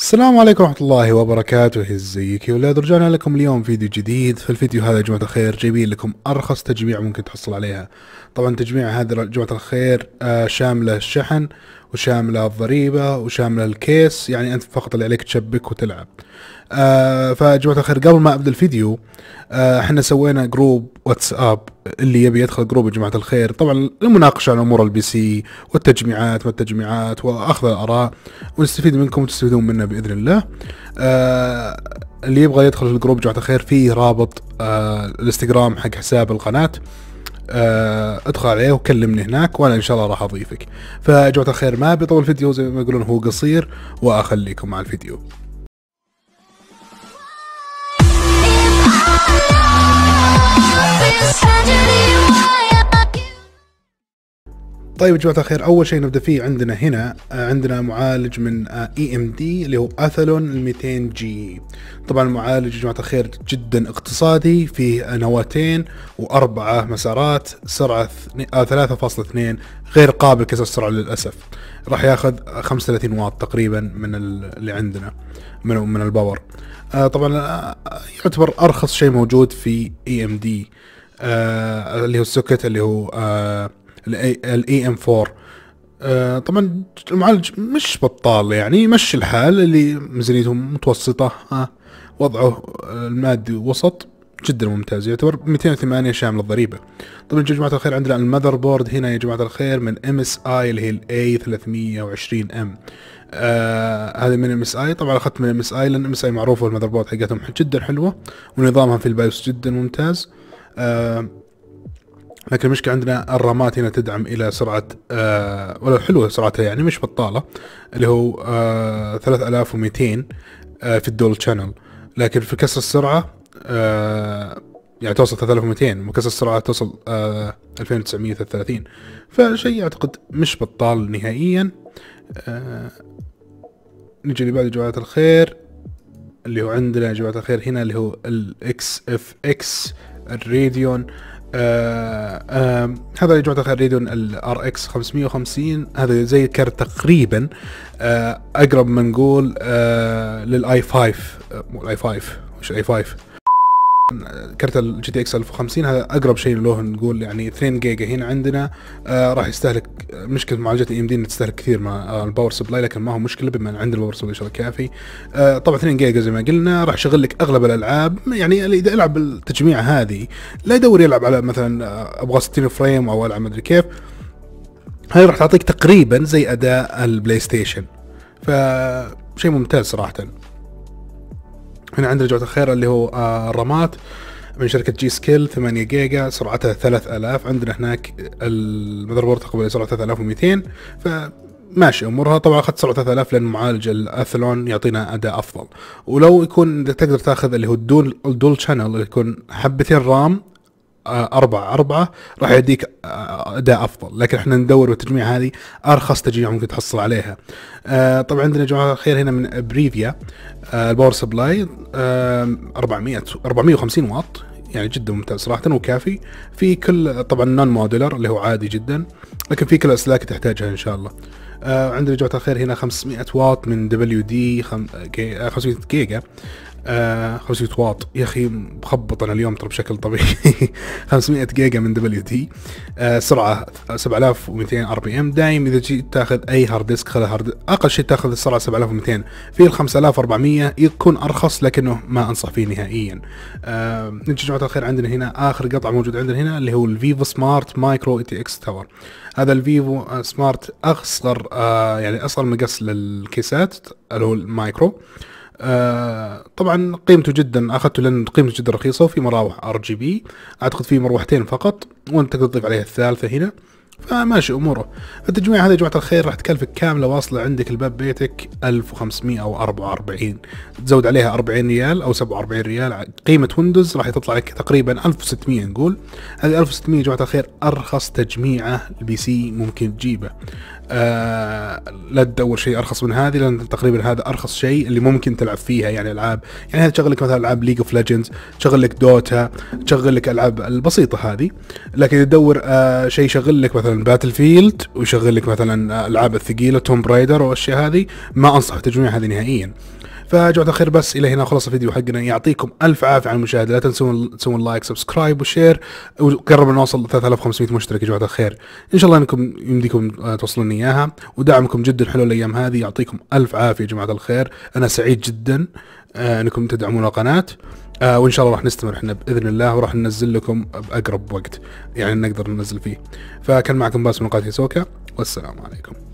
السلام عليكم ورحمة الله وبركاته ازيك يا ولاد رجعنا لكم اليوم فيديو جديد في الفيديو هذا يا جماعة الخير جايبين لكم أرخص تجميع ممكن تحصل عليها طبعا تجميع هذا جماعة الخير آه، شاملة الشحن وشامله الضريبه وشامله الكيس يعني انت فقط اللي عليك تشبك وتلعب آه فجماعة الخير قبل ما ابدا الفيديو آه، احنا آه سوينا جروب واتساب اللي يبي يدخل جروب يا جماعة الخير طبعا المناقشة عن امور البي سي والتجميعات والتجميعات واخذ الاراء ونستفيد منكم وتستفيدون منا باذن الله آه اللي يبغى يدخل الجروب جماعة الخير فيه رابط آه الانستغرام حق حساب القناة آه، ادخل عليه وكلمني هناك وانا ان شاء الله راح اضيفك فجوة الخير ما بيطول الفيديو زي ما يقولون هو قصير واخليكم مع الفيديو طيب يا جماعه الخير اول شيء نبدا فيه عندنا هنا آه، عندنا معالج من اي ام دي اللي هو اثلون 200 جي طبعا المعالج يا جماعه الخير جدا اقتصادي فيه نواتين واربعه مسارات سرعه 3.2 آه، غير قابل لكسر السرعه للاسف راح ياخذ 35 واط تقريبا من اللي عندنا من من الباور آه، طبعا يعتبر ارخص شيء موجود في اي ام دي اللي هو السوكت اللي هو الاي ام 4 طبعا المعالج مش بطال يعني مشي الحال اللي ميزانيته متوسطة آه وضعه المادي وسط جدا ممتاز يعتبر 208 شامل الضريبة طبعا يا جماعة الخير عندنا المذر بورد هنا يا جماعة الخير من ام اس اي اللي هي الاي 320 ام آه هذه من ام اس اي طبعا اخذت من ام اس اي لان ام اس اي معروفة المذر بورد حقتهم جدا حلوة ونظامها في البايوس جدا ممتاز آه لكن المشكله عندنا الرامات هنا تدعم الى سرعه آه ولو حلوه سرعتها يعني مش بطاله اللي هو آه 3200 آه في الدول شانل لكن في كسر السرعه آه يعني توصل 3200 وكسر السرعه توصل آه 2933 فشيء اعتقد مش بطال نهائيا آه نجي اللي بعد جماعه الخير اللي هو عندنا يا جماعه الخير هنا اللي هو الاكس اف اكس الريديون آه آه هذا يا جماعه الخير ريدون الار اكس 550 هذا زي كرت تقريبا آه اقرب ما نقول آه، للاي 5 آه، مو الاي 5 مش اي 5 كرت الجي تي اكس 1050 هذا اقرب شيء له نقول يعني 2 جيجا هنا عندنا آه راح يستهلك آه، مشكله معالجه اي ام دي تستهلك كثير مع آه، الباور سبلاي لكن ما هو مشكله بما ان عندنا الباور سبلاي شغل كافي آه طبعا 2 جيجا زي ما قلنا راح يشغل لك اغلب الالعاب يعني اللي اذا العب بالتجميع هذه لا يدور يلعب على مثلا آه، ابغى 60 فريم او العب مدري كيف هاي راح تعطيك تقريبا زي اداء البلاي ستيشن فشيء ممتاز صراحه هنا عندنا جوده الخير اللي هو آه، الرامات من شركه جي سكيل 8 جيجا سرعتها 3000 عندنا هناك المذر بورد تقبل سرعه 3200 ف ماشي امورها طبعا اخذت سرعه 3000 لان معالج الاثلون يعطينا اداء افضل ولو يكون تقدر تاخذ اللي هو الدول الدول شانل اللي يكون حبتين رام آه، أربعة أربعة راح يديك آه، أداء أفضل لكن احنا ندور بالتجميع هذه أرخص تجميع ممكن تحصل عليها أه طبعا عندنا جماعة الخير هنا من بريفيا أه الباور سبلاي أه 400 450 واط يعني جدا ممتاز صراحة وكافي في كل طبعا نون مودولر اللي هو عادي جدا لكن في كل الأسلاك تحتاجها إن شاء الله آه عندنا جماعة الخير هنا 500 واط من دبليو دي 500 جيجا آه حوسيت واط يا اخي مخبط انا اليوم ترى بشكل طبيعي 500 جيجا من دبليو تي آه، سرعه 7200 ار بي ام دايم اذا جيت تاخذ اي هارد ديسك خذ هارد اقل شيء تاخذ السرعه 7200 في ال 5400 يكون ارخص لكنه ما انصح فيه نهائيا آه، نجي جماعه الخير عندنا هنا اخر قطعه موجود عندنا هنا اللي هو الفيفو سمارت مايكرو اي تي اكس تاور هذا الفيفو سمارت آه، اصغر يعني اصغر مقص للكيسات اللي هو المايكرو آه، طبعا قيمته جدا اخذته لان قيمته جدا رخيصه وفي مراوح ار جي بي اعتقد في مروحتين فقط وانت تقدر تضيف عليها الثالثه هنا فماشي اموره التجميع هذا يا جماعه الخير راح تكلفك كامله واصله عندك الباب بيتك 1544 تزود عليها 40 ريال او 47 ريال قيمه ويندوز راح تطلع لك تقريبا 1600 نقول هذه 1600 يا جماعه الخير ارخص تجميعه البي سي ممكن تجيبه آه، لا تدور شيء ارخص من هذه لان تقريبا هذا ارخص شيء اللي ممكن تلعب فيها يعني العاب يعني هذا تشغل لك مثلا العاب ليج اوف ليجندز تشغل لك دوتا تشغل لك العاب البسيطه هذه لكن تدور آه شيء يشغل لك مثلا باتل فيلد ويشغل لك مثلا آه، العاب الثقيله توم برايدر والاشياء هذه ما انصح بتجميع هذه نهائيا فجماعه الخير بس الى هنا خلص الفيديو حقنا يعطيكم الف عافيه على المشاهده لا تنسون تسوون لايك سبسكرايب وشير وقربنا نوصل 3500 مشترك يا جماعه الخير ان شاء الله انكم يمديكم آه، توصلون اياها ودعمكم جدا حلو الايام هذه يعطيكم الف عافيه يا جماعه الخير انا سعيد جدا آه، انكم تدعمون القناه آه وان شاء الله راح نستمر احنا باذن الله وراح ننزل لكم باقرب وقت يعني نقدر ننزل فيه فكان معكم باسم من قناه سوكا والسلام عليكم